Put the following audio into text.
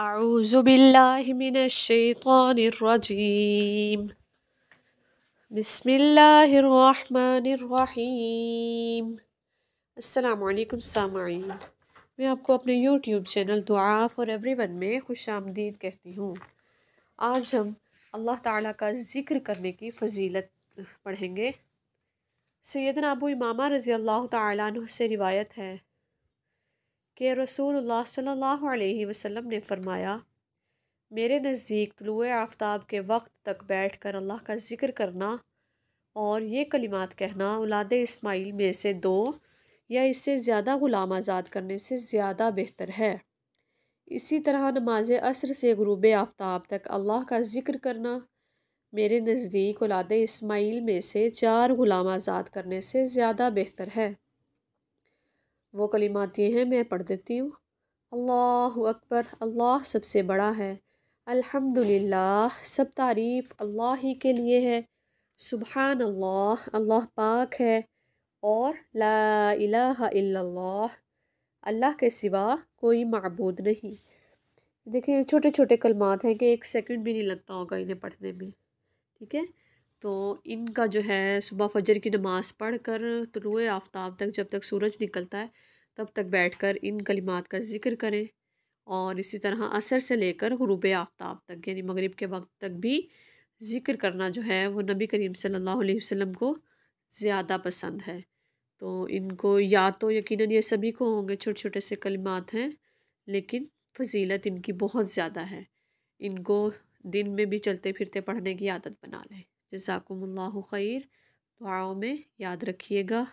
اعوذ باللہ من الشیطان الرجیم بسم اللہ الرحمن الرحیم السلام علیکم سامعین میں آپ کو اپنے YouTube channel Dua for everyone میں خوش آمدید کہتی ہوں آج ہم اللہ تعالیٰ کا ذکر کرنے کی فضیلت پڑھیں گے سیدنا ابو امامہ رضی اللہ تعالیٰ عنہ سے روایت ہے کہ رسول اللہ صلی اللہ علیہ وسلم نے فرمایا میرے نزدیک طلوع آفتاب کے وقت تک بیٹھ کر اللہ کا ذکر کرنا اور یہ کلمات کہنا اولاد اسماعیل میں سے دو یا اس سے زیادہ غلام آزاد کرنے سے زیادہ بہتر ہے اسی طرح نماز عصر سے غروب آفتاب تک اللہ کا ذکر کرنا میرے نزدیک اولاد اسماعیل میں سے چار غلام آزاد کرنے سے زیادہ بہتر ہے وہ کلمات یہ ہیں میں پڑھ دیتی ہوں اللہ اکبر اللہ سب سے بڑا ہے الحمد سب تعریف اللہ ہی کے لیے ہے سبحان اللہ اللہ پاک ہے اور لا الہ الا اللہ اللہ کے سوا کوئی معبود نہیں دیکھیں چھوٹے چھوٹے کلمات ہیں کہ ایک سیکنڈ بھی نہیں لگتا ہوگا انہیں پڑھنے میں ٹھیک ہے تو ان کا جو ہے صبح فجر کی نماز پڑھ کر طلوع آفتاب تک جب تک سورج نکلتا ہے تب تک بیٹھ کر ان کلمات کا ذکر کریں اور اسی طرح عصر سے لے کر غروب آفتاب تک یعنی مغرب کے وقت تک بھی ذکر کرنا جو ہے وہ نبی کریم صلی اللہ علیہ وسلم کو زیادہ پسند ہے تو ان کو یا تو یقیناً یہ سبھی کو ہوں گے چھوٹے چھوٹے سے کلمات ہیں لیکن فضیلت ان کی بہت زیادہ ہے ان کو دن میں بھی چلتے پھرتے پڑھنے کی عادت بنا لیں جزاکم اللہ خیر دعاؤں میں یاد رکھیے گا